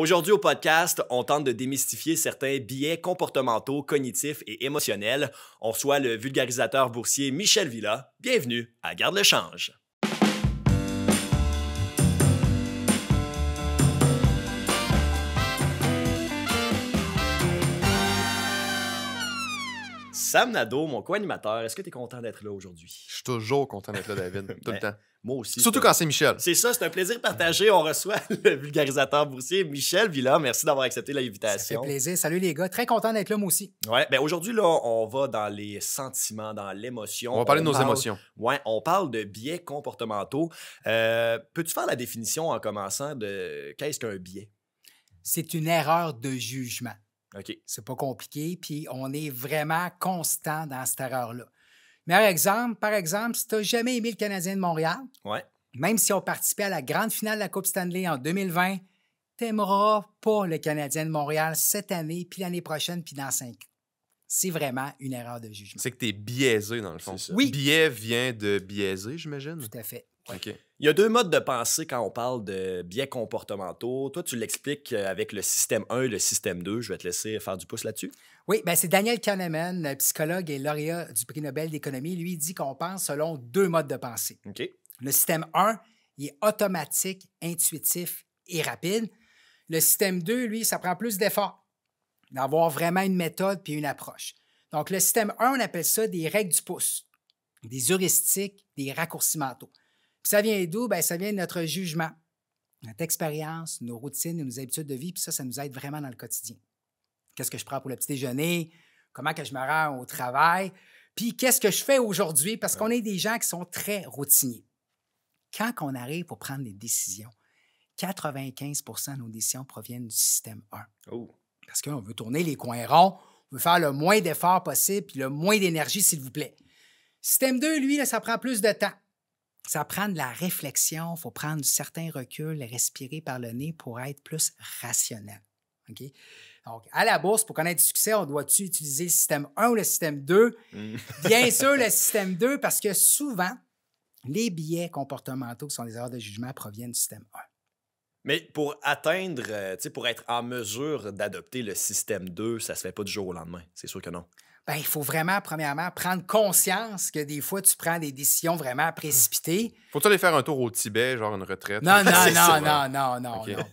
Aujourd'hui au podcast, on tente de démystifier certains biais comportementaux, cognitifs et émotionnels. On reçoit le vulgarisateur boursier Michel Villa. Bienvenue à Garde le Change. Sam Nadeau, mon co-animateur, est-ce que tu es content d'être là aujourd'hui? Je suis toujours content d'être là, David, tout le ben, temps. Moi aussi. Surtout quand c'est Michel. C'est ça, c'est un plaisir partagé. On reçoit le vulgarisateur boursier Michel Villa. Merci d'avoir accepté l'invitation. Ça fait plaisir. Salut les gars. Très content d'être là, moi aussi. Ouais, ben aujourd'hui, là, on va dans les sentiments, dans l'émotion. On va parler de nos émotions. Ouais, on parle de biais comportementaux. Euh, peux-tu faire la définition en commençant de qu'est-ce qu'un biais? C'est une erreur de jugement. OK. C'est pas compliqué, puis on est vraiment constant dans cette erreur-là. Mais par exemple, par exemple, si tu n'as jamais aimé le Canadien de Montréal, même si on participait à la grande finale de la Coupe Stanley en 2020, tu n'aimeras pas le Canadien de Montréal cette année, puis l'année prochaine, puis dans cinq ans. C'est vraiment une erreur de jugement. C'est que tu es biaisé, dans le fond. Oui. Biais vient de biaiser, j'imagine. Tout à fait. Il y a deux modes de pensée quand on parle de biais comportementaux. Toi, tu l'expliques euh, avec le système 1 et le système 2. Je vais te laisser faire du pouce là-dessus. Oui, ben c'est Daniel Kahneman, euh, psychologue et lauréat du prix Nobel d'économie. Lui, il dit qu'on pense selon deux modes de pensée. Le système 1, il est automatique, intuitif et rapide. Le système 2, lui, ça prend plus d'efforts d'avoir vraiment une méthode puis une approche. Donc, le système 1, on appelle ça des règles du pouce, des heuristiques, des raccourcis puis ça vient d'où? Bien, ça vient de notre jugement, notre expérience, nos routines nos habitudes de vie. Puis ça, ça nous aide vraiment dans le quotidien. Qu'est-ce que je prends pour le petit déjeuner? Comment que je me rends au travail? Puis qu'est-ce que je fais aujourd'hui? Parce qu'on est des gens qui sont très routiniers. Quand on arrive pour prendre des décisions, 95 de nos décisions proviennent du système 1. Parce qu'on veut tourner les coins ronds, on veut faire le moins d'efforts possible, puis le moins d'énergie, s'il vous plaît. Système 2, lui, ça prend plus de temps ça prend de la réflexion, il faut prendre certains recul, respirer par le nez pour être plus rationnel. Ok Donc, à la bourse, pour connaître du succès, on doit-tu utiliser le système 1 ou le système 2? Mmh. Bien sûr, le système 2, parce que souvent, les biais comportementaux qui sont des erreurs de jugement proviennent du système 1. Mais pour atteindre, euh, pour être en mesure d'adopter le système 2, ça ne se fait pas du jour au lendemain. C'est sûr que non. Ben, il faut vraiment, premièrement, prendre conscience que des fois, tu prends des décisions vraiment précipitées. Faut-tu aller faire un tour au Tibet, genre une retraite? Non, non, non, non, non, non, non,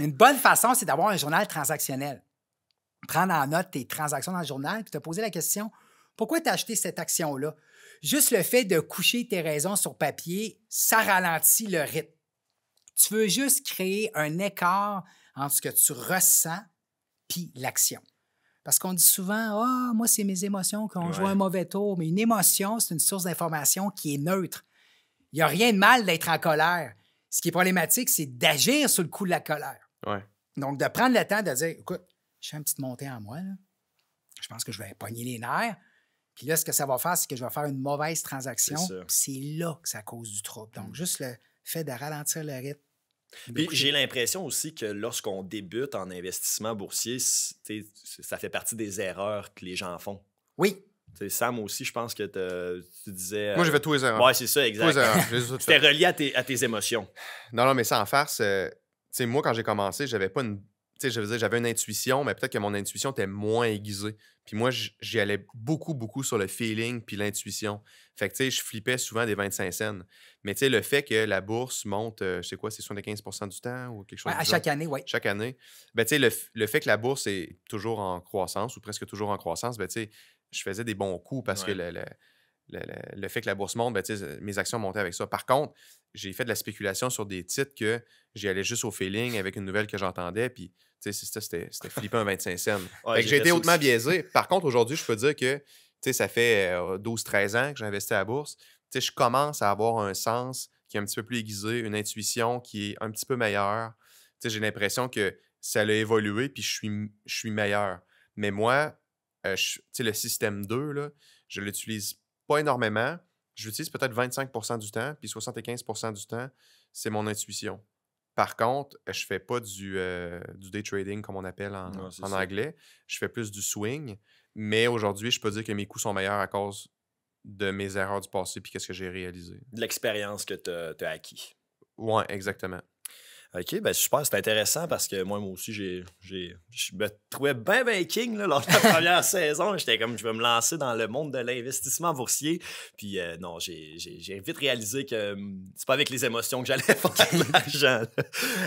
Une bonne façon, c'est d'avoir un journal transactionnel. Prendre en note tes transactions dans le journal puis te poser la question pourquoi tu as acheté cette action-là? Juste le fait de coucher tes raisons sur papier, ça ralentit le rythme. Tu veux juste créer un écart entre ce que tu ressens puis l'action. Parce qu'on dit souvent, ah, moi, c'est mes émotions qui ont un mauvais tour. Mais une émotion, c'est une source d'information qui est neutre. Il n'y a rien de mal d'être en colère. Ce qui est problématique, c'est d'agir sur le coup de la colère. Donc, de prendre le temps de dire, écoute, je fais une petite montée en moi. Je pense que je vais pogner les nerfs. Puis là, ce que ça va faire, c'est que je vais faire une mauvaise transaction. C'est là que ça cause du trouble. Donc, mm. juste le fait de ralentir le rythme, j'ai euh, l'impression aussi que lorsqu'on débute en investissement boursier, ça fait partie des erreurs que les gens font. Oui. Ça, Sam aussi, je pense que tu disais. Moi, j'ai euh, fait tous les erreurs. Oui, c'est ça, exact. C'était relié à tes, à tes, émotions. Non, non, mais sans farce, c'est euh, moi, quand j'ai commencé, j'avais pas une je veux dire, j'avais une intuition, mais peut-être que mon intuition était moins aiguisée. Puis moi, j'y allais beaucoup, beaucoup sur le feeling puis l'intuition. Fait que, tu je flippais souvent des 25 cents. Mais tu le fait que la bourse monte, euh, je sais quoi, c'est 75 du temps ou quelque chose. Ouais, à chaque année, oui. Chaque année. Ben, tu sais, le, fait que la bourse est toujours en croissance ou presque toujours en croissance, ben, tu je faisais des bons coups parce que le, fait que la bourse monte, ben, euh, mes actions montaient avec ça. Par contre, j'ai fait de la spéculation sur des titres que j'y allais juste au feeling avec une nouvelle que j'entendais, puis c'était flippant un 25 cents. j'ai été hautement biaisé. Par contre, aujourd'hui, je peux dire que ça fait 12-13 euh, ans que j'ai investi à la bourse. je commence à avoir un sens qui est un petit peu plus aiguisé, une intuition qui est un petit peu meilleure. J'ai l'impression que ça a évolué, puis je suis, meilleur. Mais moi, euh, le système 2, là, je l'utilise pas énormément. J'utilise peut-être 25 du temps, puis 75 du temps, c'est mon intuition. Par contre, je fais pas du, euh, day trading, comme on appelle en, anglais. Je fais plus du swing. Mais aujourd'hui, je peux dire que mes coûts sont meilleurs à cause de mes erreurs du passé puis qu'est-ce que j'ai réalisé. De l'expérience que tu as acquis. Oui, exactement. OK, ben super, c'est intéressant parce que moi, moi aussi, j'ai, je me trouvais bien, bien lors de la première saison. J'étais comme, je vais me lancer dans le monde de l'investissement boursier. Puis euh, non, j'ai, vite réalisé que hum, c'est pas avec les émotions que j'allais faire de l'argent.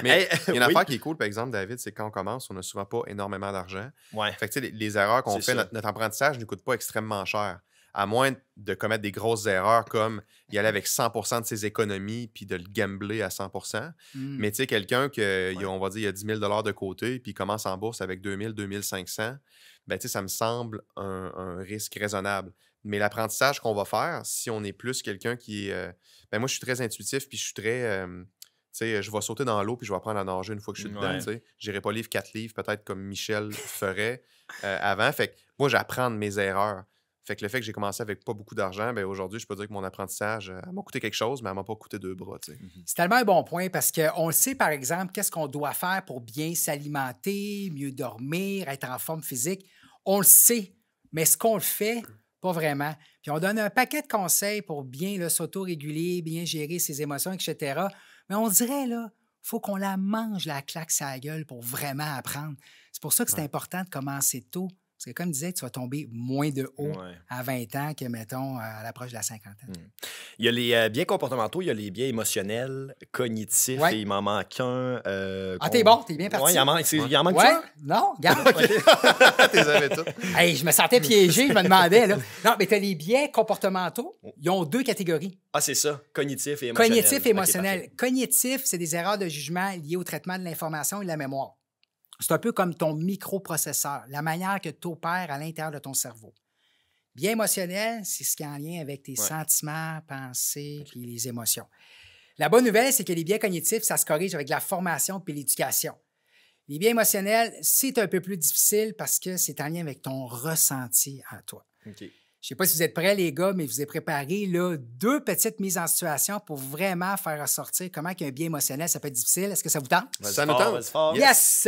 Mais il y a une affaire qui est cool, par exemple, David, c'est quand on commence, on n'a souvent pas énormément d'argent. Ouais. Fait que les, erreurs qu'on fait, notre, apprentissage ne coûte pas extrêmement cher à moins de commettre des grosses erreurs comme y aller mhm. avec 100 de ses économies puis de le gambler à 100 hmm. Mais tu sais, quelqu'un que, on va dire, il a 10 000 de côté puis commence en bourse avec 2 000, 2 500, ben, tu sais, ça me semble un, risque raisonnable. Mais l'apprentissage qu'on va faire, si on est plus quelqu'un qui euh, ben, moi, je suis très intuitif puis je suis très. je vais sauter dans l'eau puis je vais apprendre à nager une fois que je suis dedans. Je n'irai pas lire quatre livres, peut-être comme Michel ferait euh, avant. Fait que moi, j'apprends de mes erreurs. Fait que le fait que j'ai commencé avec pas beaucoup d'argent, ben aujourd'hui, je peux dire que mon apprentissage euh, m'a coûté quelque chose, mais elle m'a pas coûté deux bras. Mmh c'est tellement un bon point parce qu'on sait, par exemple, qu'est-ce qu'on doit faire pour bien s'alimenter, mieux dormir, être en forme physique. On le sait, mais ce qu'on le fait, pas vraiment. Puis on donne un paquet de conseils pour bien s'auto-réguler, bien gérer ses émotions, etc. Mais on dirait, là, faut qu'on la mange, la claque sa gueule pour vraiment apprendre. C'est pour ça que c'est important de commencer tôt. Parce que comme je disais, tu vas tomber moins de haut à 20 ans que, mettons, à l'approche de la cinquantaine. Mmh. Il y a les euh, biens comportementaux, il y a les biens émotionnels, cognitifs, et il m'en manque un. Euh, ah, t'es bon, t'es bien parti. il en manque, Non, regarde. je me sentais piégé, je me demandais. Non, mais as les biens comportementaux, ils ont deux catégories. Ah, c'est ça, cognitif et émotionnel. Cognitif et émotionnel. Cognitif, c'est des erreurs de jugement liées au traitement de l'information et de la mémoire. C'est un peu comme ton microprocesseur, la manière que tu opères à l'intérieur de ton cerveau. Bien émotionnel, c'est ce qui est en lien avec tes sentiments, pensées, puis les émotions. La bonne nouvelle, c'est que les biens cognitifs, ça se corrige avec la formation et l'éducation. Les biens émotionnels, c'est un peu plus difficile parce que c'est en lien avec ton ressenti à toi. Je sais pas si vous êtes prêts, les gars, mais je vous ai préparé deux petites mises en situation pour vraiment faire ressortir comment un bien émotionnel, ça peut être difficile. Est-ce que ça vous tente? Ça nous tente. Yes!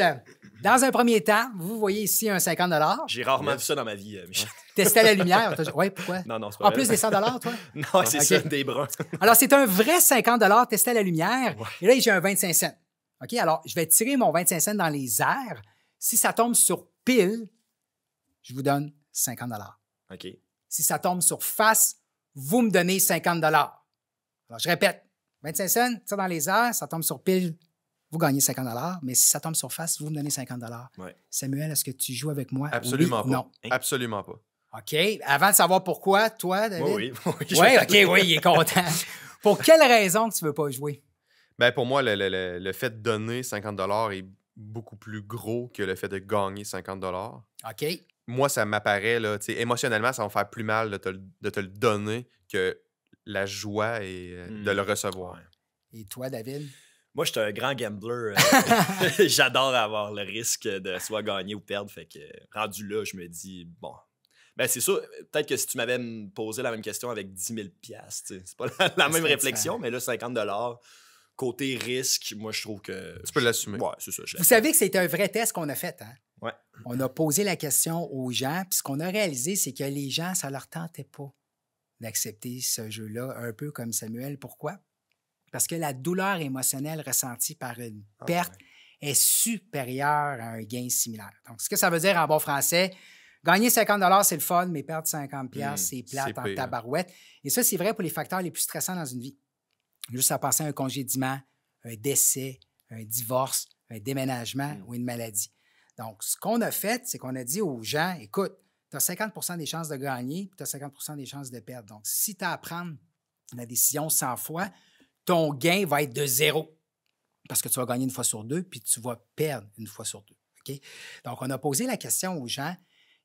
Dans un premier temps, vous voyez ici un 50 J'ai rarement vu ça dans ma vie, euh, Michel. Testez la lumière. Oui, pourquoi? Non, non, c'est pas En plus des 100 toi? non, c'est ça, des bras. Alors, c'est un vrai 50 tester la lumière. Et là, j'ai un 25 cents. OK? Alors, je vais tirer mon 25 cents dans les airs. Si ça tombe sur pile, je vous donne 50 OK. Si ça tombe sur face, vous me donnez 50 dollars. Alors, je répète, 25 cents, ça dans les airs, ça tombe sur pile, vous gagnez 50 dollars, mais si ça tombe sur face, vous me donnez 50 dollars. Samuel, est-ce que tu joues avec moi? Absolument pas. Non. Hein? Absolument pas. OK. Avant de savoir pourquoi, toi, David? Oui, oui. OK, oui, il est content. pour quelle raison tu tu veux pas jouer? Ben pour moi, le, le fait de donner 50 dollars est beaucoup plus gros que le fait de gagner 50 dollars. OK moi, ça m'apparaît, là, émotionnellement, ça va faire plus mal de te, le donner que la joie et, euh, de le mmh. recevoir. Et toi, David? Moi, je suis un grand gambler. Euh, j'adore avoir le risque de soit gagner ou perdre. Fait que rendu là, je me dis, bon. Ben, c'est sûr, peut-être que si tu m'avais posé la même question avec 10 000 c'est pas la, même réflexion, mais là, 50 côté risque, moi, je trouve que. Tu peux l'assumer. Ouais, c'est ça. Vous savez que c'était un vrai test qu'on a fait, hein? On a posé la question aux gens, puis ce qu'on a réalisé, c'est que les gens, ça leur tentait pas d'accepter ce jeu-là, un peu comme Samuel. Pourquoi? Parce que la douleur émotionnelle ressentie par une ah perte est supérieure à un gain similaire. Donc, ce que ça veut dire en bon français, gagner 50 c'est le fun, mais perdre 50 hmm, c'est plate en tabarouette. Et ça, c'est vrai pour les facteurs les plus stressants dans une vie. Juste à penser à un congédiement, un décès, un divorce, un déménagement hmm. ou une maladie. Donc, ce qu'on a fait, c'est qu'on a dit aux gens, écoute, tu as 50 des chances de gagner, puis tu as 50 des chances de perdre. Donc, si tu as à prendre la décision 100 fois, ton gain va être de zéro parce que tu vas gagner une fois sur deux, puis tu vas perdre une fois sur deux. Donc, on a posé la question aux gens,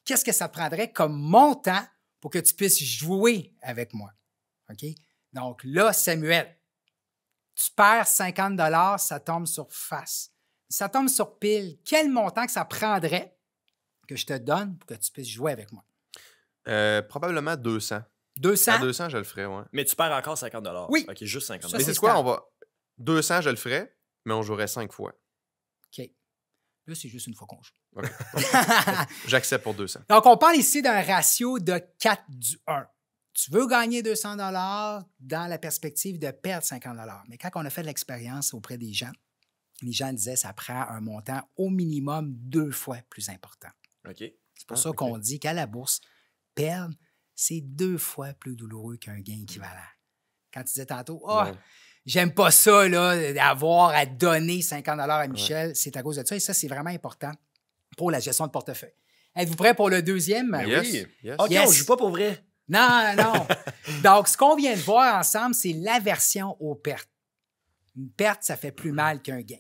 qu'est-ce que ça prendrait comme montant pour que tu puisses jouer avec moi? OK? Donc là, Samuel, tu perds 50 ça tombe sur face ça tombe sur pile. Quel montant que ça prendrait que je te donne pour que tu puisses jouer avec moi? Euh, probablement 200. 200? 200, je le ferais, oui. Mais tu perds encore 50 Oui. OK, juste 50 Mais c'est quoi? On va... 200, je le ferais, mais on jouerait cinq fois. OK. Là, c'est juste une fois qu'on joue. J'accepte pour 200. Donc, on parle ici d'un ratio de 4 du 1. Tu veux gagner 200 dans la perspective de perdre 50 Mais quand on a fait de l'expérience auprès des gens, les gens disaient ça prend un montant au minimum deux fois plus important. C'est pour ah, ça qu'on dit qu'à la bourse, perdre, c'est deux fois plus douloureux qu'un gain mmh. équivalent. Quand tu disais tantôt, oh, j'aime pas ça, là, d'avoir à donner 50 à Michel, c'est à cause de ça. Et ça, c'est vraiment important pour la gestion de portefeuille. Êtes-vous prêt pour le deuxième? Ben oui. OK, je on joue pas pour vrai. Non, non. Donc, ce qu'on vient de voir ensemble, c'est l'aversion aux pertes. Une perte, ça fait plus mal qu'un gain.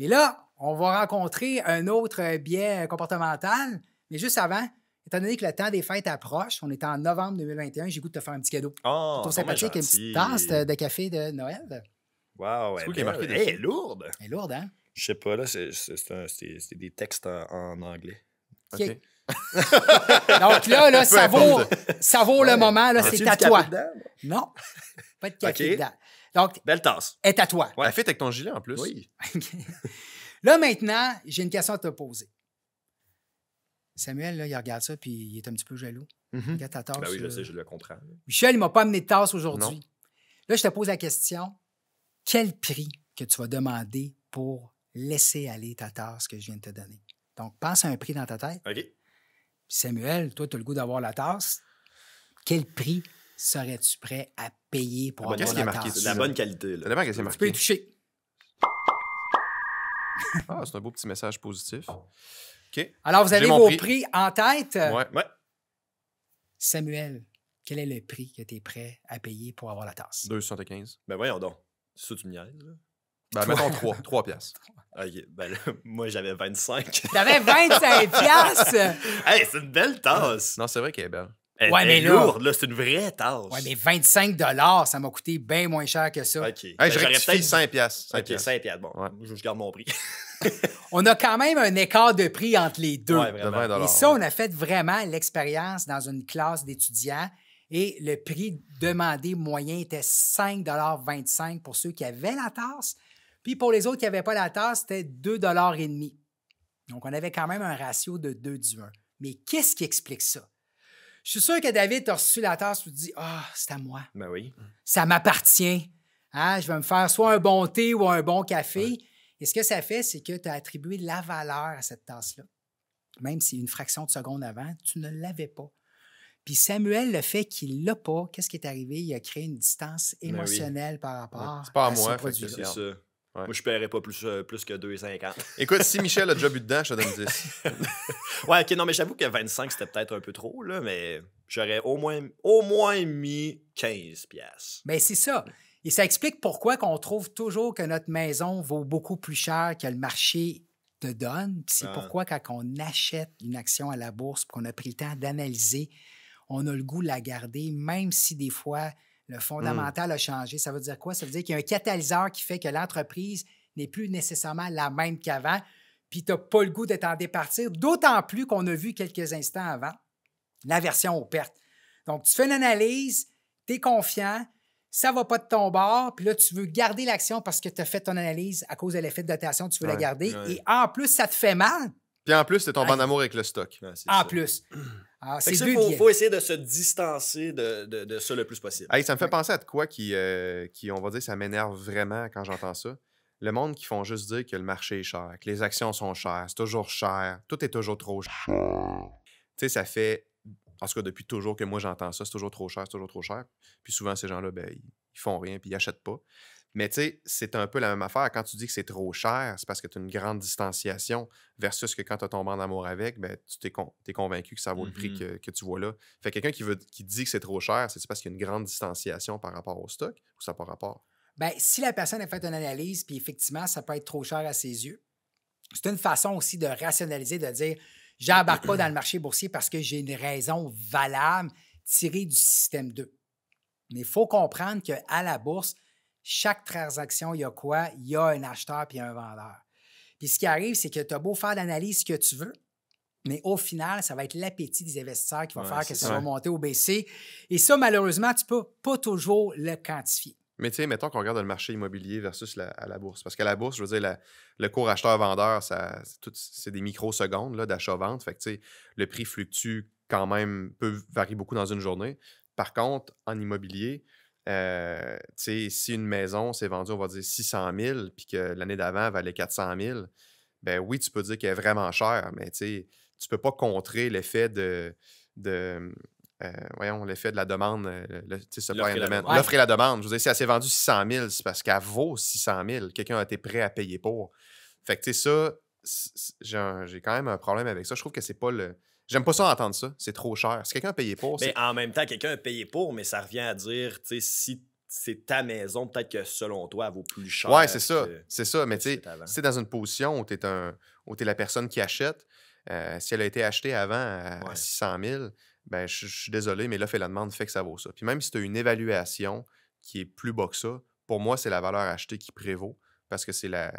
Et là, on va rencontrer un autre biais euh, comportemental, mais juste avant, étant donné que le temps des fêtes approche, on est en novembre 2021, j'ai goût de te faire un petit cadeau. Ah, oh, c'est ben, sympathique, une petite tasse de café de Noël. Wow, elle, est marqué elle est lourde. Elle est lourde, hein? Je sais pas, là, c'est des textes en, anglais. OK. Donc là, là ça, vaut, ça vaut le moment, là, c'est à toi. non, pas de café okay. Donc, Belle tasse. Est à toi. Ouais, elle fait avec ton gilet en plus. Oui. là, maintenant, j'ai une question à te poser. Samuel, là, il regarde ça, puis il est un petit peu jaloux. Mhm. Il ta tasse. Ben oui, je euh, sais, je le comprends. Michel, il ne m'a pas amené de tasse aujourd'hui. Là, je te pose la question quel prix que tu vas demander pour laisser aller ta tasse que je viens de te donner? Donc, pense à un prix dans ta tête. OK. Samuel, toi, tu as le goût d'avoir la tasse. Quel prix serais-tu prêt à payer pour avoir la tasse? quest La bonne qualité. Là. Tu peux y toucher. ah, c'est un beau petit message positif. OK. Alors, vous avez vos prix. en tête. Ouais. Samuel, quel est le prix que tu es prêt à payer pour avoir la tasse? 275. Ben voyons donc. C'est ça, tu me niaises, Ben, mettons 3, 3 piastres. OK. Ben, là, moi, j'avais 25. T'avais 25 piastres? hey, c'est une belle tasse. Non, c'est vrai qu'elle est belle. Elle ouais, mais lourde, là, c'est une vraie tasse. Ouais, mais 25 ça m'a coûté bien moins cher que ça. OK. Ben, peut-être 5 OK, 5 Bon, je, garde mon prix. on a quand même un écart de prix entre les deux. Et ça, on a fait vraiment l'expérience dans une classe d'étudiants. Et le prix demandé moyen était 5,25 pour ceux qui avaient la tasse. Puis pour les autres qui n'avaient pas la tasse, c'était 2,5 Donc, on avait quand même un ratio de 2 du 1. Mais qu'est-ce qui explique ça? Je suis sûr que David as reçu la tasse, tu te dis Ah, c'est à moi. Ben oui. Ça m'appartient. Hein, je vais me faire soit un bon thé ou un bon café. Et ce que ça fait, c'est que tu as attribué la valeur à cette tasse-là. Même si une fraction de seconde avant, tu ne l'avais pas. Puis Samuel, le fait qu'il ne l'a pas, qu'est-ce qui est arrivé? Il a créé une distance ben émotionnelle par rapport pas à, moi, ce produit moi, je paierais pas plus, euh, plus que 2,50. Écoute, si Michel a déjà bu dedans, je te donne 10. ouais, ok, non, mais j'avoue que 25, c'était peut-être un peu trop, là, mais j'aurais au moins, au moins mis 15 pièces Mais c'est ça. Et ça explique pourquoi qu'on trouve toujours que notre maison vaut beaucoup plus cher que le marché te donne. C'est ah. pourquoi quand on achète une action à la bourse, qu'on a pris le temps d'analyser, on a le goût de la garder, même si des fois, le mmh. fondamental a changé. Ça veut dire quoi? Ça veut dire qu'il y a un catalyseur qui fait que l'entreprise n'est plus nécessairement la même qu'avant, puis tu n'as pas le goût de t'en départir, d'autant plus qu'on a vu quelques instants avant la version aux pertes. Donc, tu fais une analyse, tu es confiant, ça ne va pas de ton bord, puis là, tu veux garder l'action parce que tu as fait ton analyse à cause de l'effet de dotation, tu veux la garder, et en plus, ça te fait mal. Puis en plus, c'est ton tombé en ah. amour avec le stock. en plus. Ah, Il faut, essayer de se distancer de, de, ça le plus possible. ça me fait penser à de quoi qui, euh, qui, on va dire, ça m'énerve vraiment quand j'entends ça. Le monde qui font juste dire que le marché est cher, que les actions sont chères, c'est toujours cher, tout est toujours trop cher. Tu sais, ça fait. En tout cas, depuis toujours que moi j'entends ça, c'est toujours trop cher, c'est toujours trop cher. Puis souvent, ces gens-là, ben, ils font rien, puis ils n'achètent pas. Mais tu sais, c'est un peu la même affaire. Quand tu dis que c'est trop cher, c'est parce que tu as une grande distanciation versus que quand tu as tombé en amour avec, ben, tu t'es, convaincu que ça vaut le prix mm-hmm. que, tu vois là. Fait quelqu'un qui, veut, qui dit que c'est trop cher, c'est parce qu'il y a une grande distanciation par rapport au stock ou ça par rapport? Ben, si la personne a fait une analyse, puis effectivement, ça peut être trop cher à ses yeux, c'est une façon aussi de rationaliser, de dire, j'embarque pas dans le marché boursier parce que j'ai une raison valable tirée du système 2. Mais il faut comprendre qu'à la bourse, chaque transaction, il y a quoi? Il y a un acheteur puis un vendeur. Puis ce qui arrive, c'est que tu as beau faire l'analyse que tu veux, mais au final, ça va être l'appétit des investisseurs qui va faire que ça, va monter ou baisser. Et ça, malheureusement, tu ne peux pas toujours le quantifier. Mais tu sais, mettons qu'on regarde le marché immobilier versus la, bourse. Parce qu'à la bourse, je veux dire, le cours acheteur-vendeur, c'est des microsecondes d'achat-vente. Fait le prix fluctue quand même, peut varier beaucoup dans une journée. Par contre, en immobilier, euh, si une maison s'est vendue, on va dire 600 000, puis que l'année d'avant valait 400 000, ben oui, tu peux dire qu'elle est vraiment chère, mais tu ne peux pas contrer l'effet de, euh, l'effet de la demande, euh, l'offre et, la demande. et la demande. Je veux dire, si elle s'est vendue 600 000, c'est parce qu'elle vaut 600 000. Quelqu'un a été prêt à payer pour. Fait que, ça, j'ai quand même un problème avec ça. Je trouve que c'est pas le J'aime pas ça entendre ça. C'est trop cher. Si quelqu'un a payé pour. Mais en même temps, quelqu'un a payé pour, mais ça revient à dire, tu sais, si c'est ta maison, peut-être que selon toi, elle vaut plus cher. Ouais, c'est ça. C'est ça. Mais tu sais, si t'es dans une position où t'es un... es la personne qui achète, euh, si elle a été achetée avant à, 600 000, ben, je suis désolé, mais là, fait la demande fait que ça vaut ça. Puis même si tu une évaluation qui est plus bas que ça, pour moi, c'est la valeur achetée qui prévaut parce que c'est la,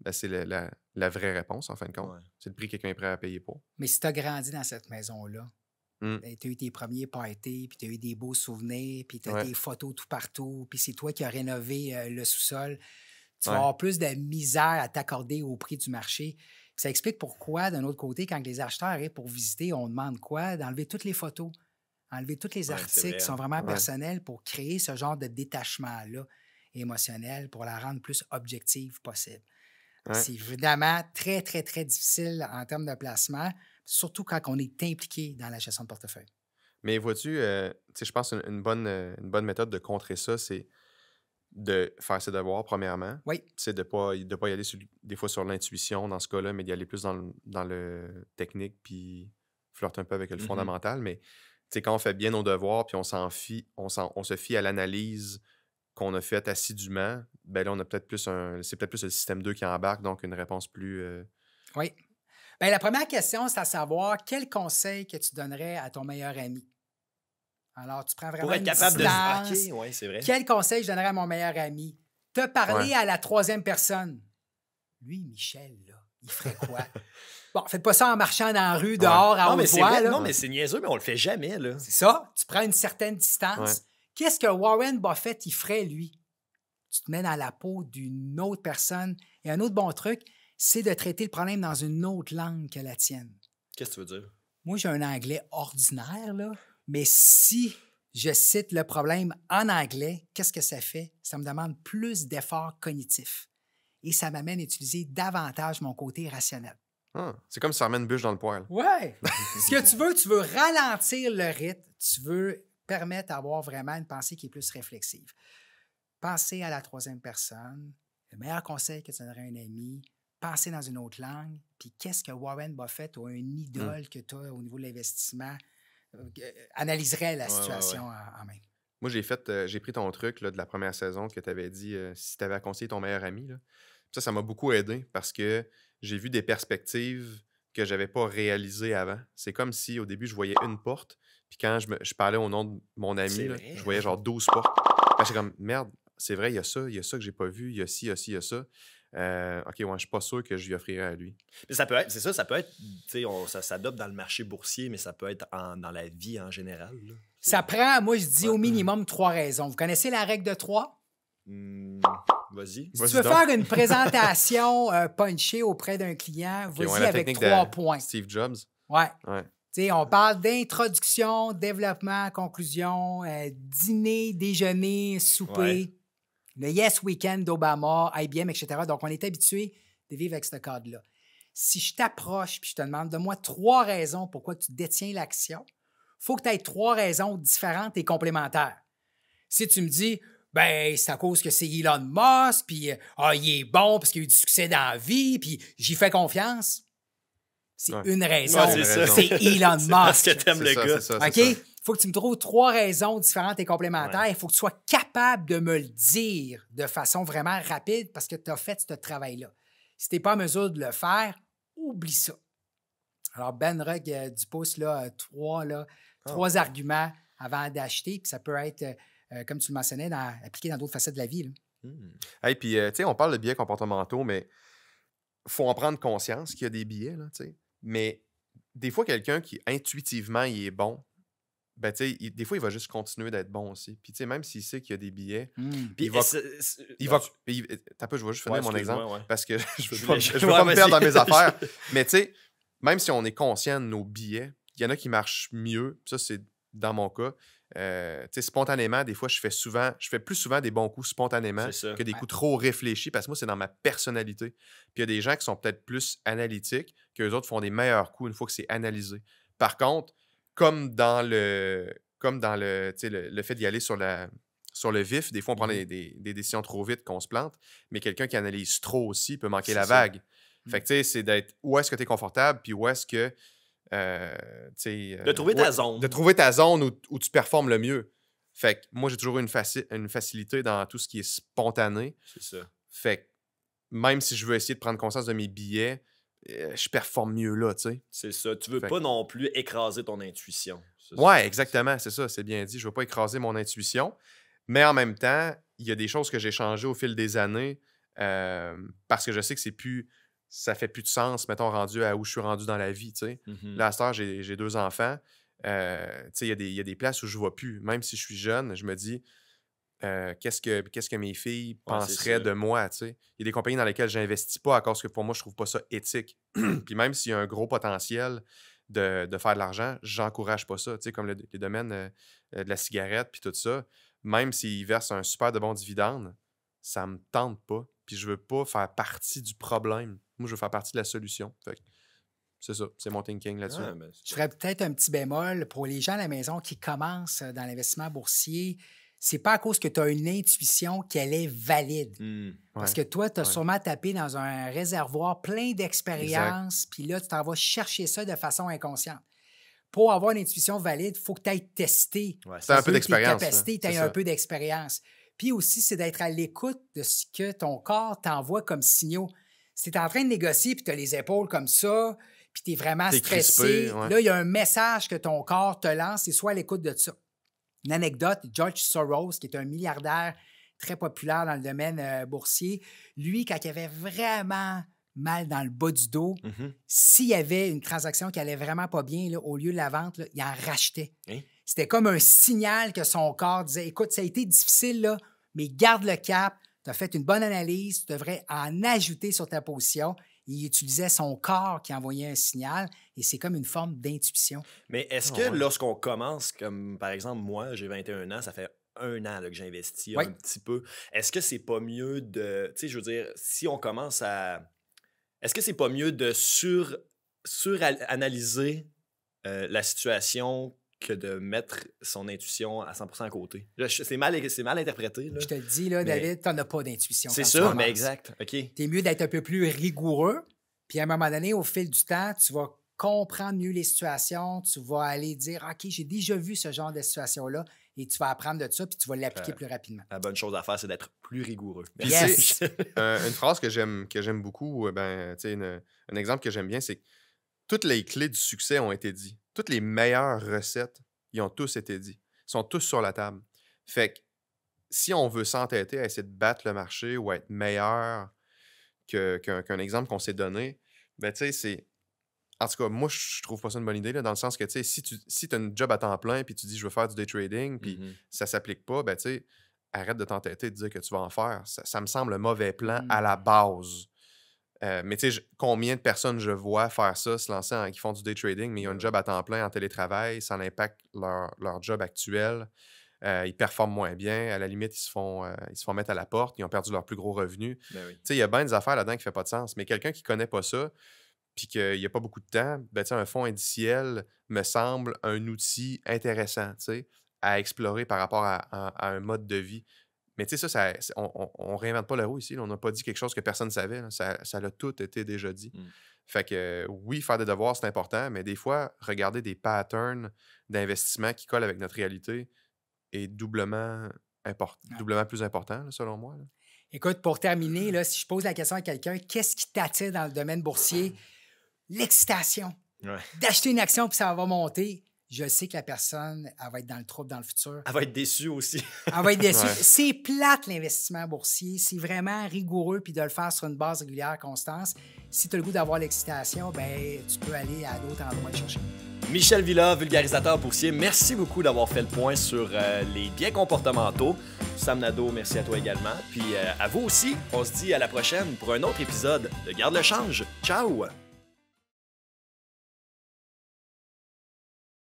ben, c'est la, vraie réponse, en fin de compte. C'est le prix que quelqu'un est prêt à payer pour. Mais si tu as grandi dans cette maison-là, hum. ben, tu as eu tes premiers parties, puis tu as eu des beaux souvenirs, puis tu as des photos tout partout, puis c'est toi qui as rénové euh, le sous-sol, tu vas avoir plus de misère à t'accorder au prix du marché. ça explique pourquoi, d'un autre côté, quand les acheteurs arrivent pour visiter, on demande quoi? D'enlever toutes les photos, enlever tous les articles qui sont hein. vraiment personnels pour créer ce genre de détachement-là émotionnel pour la rendre plus objective possible. C'est évidemment très, très, très difficile en termes de placement, surtout quand on est impliqué dans la gestion de portefeuille. Mais vois-tu, euh, je pense euh, une, bonne, méthode de contrer ça, c'est de faire ses devoirs, premièrement. Oui. C'est de ne pas, de y aller des fois sur l'intuition dans ce cas-là, mais d'y aller plus dans le, technique, puis flirter un peu avec le mmh fondamental. Mais quand on fait bien nos devoirs, puis on s'en on, on se fie à l'analyse qu'on a fait assidûment, ben là, on a peut-être plus un. C'est peut-être plus le système 2 qui embarque, donc une réponse plus. Euh, oui. Bien, la première question, c'est à savoir quel conseil que tu donnerais à ton meilleur ami. Alors, tu prends vraiment. Pour être capable de se c'est vrai. Quel conseil je donnerais à mon meilleur ami? Te parler à la troisième personne. Lui, Michel, là, il ferait quoi? Bon, faites pas ça en marchant dans la rue, dehors, en à mais Non, mais c'est niaiseux, mais on le fait jamais. là. C'est ça. Tu prends une certaine distance. Qu'est-ce que Warren Buffett y ferait, lui? Tu te mets dans la peau d'une autre personne. Et un autre bon truc, c'est de traiter le problème dans une autre langue que la tienne. Qu'est-ce que tu veux dire? Moi, j'ai un anglais ordinaire, là, mais si je cite le problème en anglais, qu'est-ce que ça fait? Ça me demande plus d'efforts cognitifs. Et ça m'amène à utiliser davantage mon côté rationnel. Ah, c'est comme si ça remet une bûche dans le poêle. Ouais! Ce que tu veux, tu veux ralentir le rythme, tu veux permettent d'avoir vraiment une pensée qui est plus réflexive. Pensez à la troisième personne. Le meilleur conseil que tu donnerais à un ami, pensez dans une autre langue. Puis qu'est-ce que Warren Buffett ou un mmh. idole que tu as au niveau de l'investissement euh, euh, analyserait la situation En, même Moi, j'ai fait, euh, j'ai pris ton truc de la première saison que tu avais dit si tu avais conseiller ton meilleur ami. Ça, ça m'a beaucoup aidé parce que j'ai vu des perspectives que j'avais pas réalisé avant. C'est comme si au début, je voyais une porte, puis quand je, parlais au nom de mon ami, je voyais hein? genre 12 portes. C'est comme, merde, c'est vrai, il y a ça, il y a ça que j'ai pas vu, il y a ci, il y a ci, il y a ça. Euh, ok, ouais, je suis pas sûr que je lui offrirais à lui. Mais ça peut être, c'est ça, ça peut être, tu on, ça s'adopte dans le marché boursier, mais ça peut être dans la vie en général. Ça prend, moi je dis au minimum trois raisons. Vous connaissez la règle de trois? Mmh. Si tu veux faire une présentation euh, punchée auprès d'un client, vas-y avec trois points. Steve Jobs. Ouais. on parle d'introduction, développement, conclusion, euh, dîner, déjeuner, souper, le Yes Weekend d'Obama, IBM, etc. Donc, on est habitué de vivre avec ce cadre-là. Si je t'approche puis je te demande de moi trois raisons pourquoi tu détiens l'action, faut que tu aies trois raisons différentes et complémentaires. Si tu me dis, ben c'est à cause que c'est Elon Musk, puis euh, ah, il est bon parce qu'il a eu du succès dans la vie, puis j'y fais confiance. C'est une raison. c'est Elon Musk. Parce que t'aimes le gars. OK? Il faut que tu me trouves trois raisons différentes et complémentaires. Il faut que tu sois capable de me le dire de façon vraiment rapide parce que tu as fait ce travail-là. Si tu pas en mesure de le faire, oublie ça. Alors, Ben Rugg euh, du pouce, là, euh, trois, là, ah. trois arguments avant d'acheter, puis ça peut être. Euh, comme tu le mentionnais, appliqué dans d'autres facettes de la vie. Et hmm. hey, puis, euh, tu sais, on parle de biais comportementaux, mais faut en prendre conscience qu'il y a des billets, là, tu sais. Mais des fois, quelqu'un qui intuitivement il est bon, ben, sais, des fois, il va juste continuer d'être bon aussi. Puis, tu sais, même s'il sait qu'il y a des billets, hmm. il va. je vais juste finir mon exemple parce que je veux, veux pas me perdre dans mes affaires. Mais, tu sais, même si on est conscient de nos billets, il y en a qui marchent mieux, ça, c'est dans mon cas, euh, spontanément, des fois, je fais souvent, je fais plus souvent des bons coups spontanément que des coups trop réfléchis parce que moi, c'est dans ma personnalité. Puis il y a des gens qui sont peut-être plus analytiques, que les autres font des meilleurs coups une fois que c'est analysé. Par contre, comme dans le, comme dans le, fait d'y aller sur la, sur le vif. Des fois, on prend mm-hmm. des, décisions trop vite qu'on se plante, mais quelqu'un qui analyse trop aussi peut manquer la vague. Mm. Fait que, tu sais, c'est d'être où est-ce que tu es confortable, puis où est-ce que euh, euh, de trouver ta zone. De trouver ta zone où, tu performes le mieux. Fait que moi, j'ai toujours eu une, facilité dans tout ce qui est spontané. C'est ça. Fait même si je veux essayer de prendre conscience de mes billets, euh, je performe mieux là, tu sais. C'est ça. Tu veux pas non plus écraser ton intuition. Ouais, exactement. C'est ça. C'est bien dit. Je veux pas écraser mon intuition. Mais en même temps, il y a des choses que j'ai changées au fil des années parce que je sais que c'est plus ça fait plus de sens, mettons, rendu à où je suis rendu dans la vie. Mmh Là, à cette j'ai deux enfants. Euh, il y, a des places où je ne vois plus. Même si je suis jeune, je me dis euh, que qu'est-ce que mes filles penseraient de moi. Il y a des compagnies dans lesquelles je n'investis pas à cause que pour moi, je ne trouve pas ça éthique. Puis même s'il y a un gros potentiel, de, faire de l'argent, j'encourage pas ça. comme les domaines euh, de la cigarette puis tout ça, même s'ils versent un super de bon dividende, ça me tente pas. Puis je veux pas faire partie du problème. Moi, je veux faire partie de la solution. c'est ça, c'est mon thinking là-dessus. Ben, je ferais peut-être un petit bémol pour les gens à la maison qui commencent euh, dans l'investissement boursier. C'est pas à cause que tu as une intuition qu'elle est valide. Hmm. Parce que toi, tu as sûrement tapé dans un réservoir plein d'expérience. puis là, tu t'en vas chercher ça de façon inconsciente. Pour avoir une intuition valide, il faut que tu ailles tester. as un peu d'expérience. Tu un peu d'expérience. Puis aussi, c'est d'être à l'écoute de ce que ton corps t'envoie comme signaux. Si tu en train de négocier, puis tu as les épaules comme ça, puis tu es vraiment stressé, là, il y a un message que ton corps te lance et soit à l'écoute de ça. Une anecdote, George Soros, qui est un milliardaire très populaire dans le domaine euh, boursier, lui, quand il avait vraiment mal dans le bas du dos, mm-hmm. s'il y avait une transaction qui allait vraiment pas bien, au lieu de la vente, il en rachetait. Hein? C'était comme un signal que son corps disait Écoute, ça a été difficile, là, mais garde le cap. Tu as fait une bonne analyse. Tu devrais en ajouter sur ta position. Il utilisait son corps qui envoyait un signal et c'est comme une forme d'intuition. Mais est-ce ah que lorsqu'on commence, comme par exemple moi, j'ai 21 ans, ça fait un an que j'investis un petit peu. Est-ce que c'est pas mieux de. Tu sais, je veux dire, si on commence à. Est-ce que c'est pas mieux de sur, sur euh, la situation que de mettre son intuition à 100% à côté. C'est mal, mal interprété. Là. Je te le dis, là, David, t'en as pas d'intuition. C'est sûr, mais exact. OK. es mieux d'être un peu plus rigoureux. Puis à un moment donné, au fil du temps, tu vas comprendre mieux les situations. Tu vas aller dire OK, j'ai déjà vu ce genre de situation-là. Et tu vas apprendre de ça, puis tu vas l'appliquer plus rapidement. La bonne chose à faire, c'est d'être plus rigoureux. une phrase que j'aime beaucoup, eh ben, sais un exemple que j'aime bien, c'est toutes les clés du succès ont été dites. Toutes les meilleures recettes, ils ont tous été dites. Ils sont tous sur la table. Fait que si on veut s'entêter à essayer de battre le marché ou être meilleur qu'un exemple qu'on s'est donné, ben tu sais, c'est. En tout cas, moi, je trouve pas ça une bonne idée, dans le sens que, tu sais, si tu as une job à temps plein, puis tu dis je veux faire du day trading, puis mm-hmm. ça s'applique pas, ben tu sais, arrête de t'entêter de dire que tu vas en faire. Ça, me semble un mauvais plan mm. à la base. Euh, mais tu sais, combien de personnes je vois faire ça, se lancer qui font du day trading, mais ils ont un job à temps plein en télétravail, ça impacte leur, leur job actuel. Euh, ils performent moins bien, à la limite, ils se, font, euh, ils se font mettre à la porte, ils ont perdu leur plus gros revenu. Ben tu sais, il y a bien des affaires là-dedans qui ne font pas de sens. Mais quelqu'un qui ne connaît pas ça, puis qu'il n'y a pas beaucoup de temps, ben un fonds indiciel me semble un outil intéressant à explorer par rapport à un mode de vie. Mais tu sais, ça, on ne réinvente pas la roue ici. On n'a pas dit quelque chose que personne ne savait. Ça, ça a tout été déjà dit. Mmh. Fait que oui, faire des devoirs, c'est important, mais des fois, regarder des patterns d'investissement qui collent avec notre réalité est doublement, doublement plus important, selon moi. Écoute, pour terminer, là, si je pose la question à quelqu'un, qu'est-ce qui t'attire dans le domaine boursier? L'excitation. D'acheter une action puis ça va monter je sais que la personne, va être dans le trouble dans le futur. Elle va être déçue aussi. elle va être déçue. C'est plate l'investissement boursier. C'est vraiment rigoureux, puis de le faire sur une base régulière, constance. Si tu as le goût d'avoir l'excitation, ben tu peux aller à d'autres endroits le chercher. Michel Villa, vulgarisateur boursier, merci beaucoup d'avoir fait le point sur euh, les biens comportementaux. Sam Nadeau, merci à toi également. Puis euh, à vous aussi, on se dit à la prochaine pour un autre épisode de Garde le change. Ciao!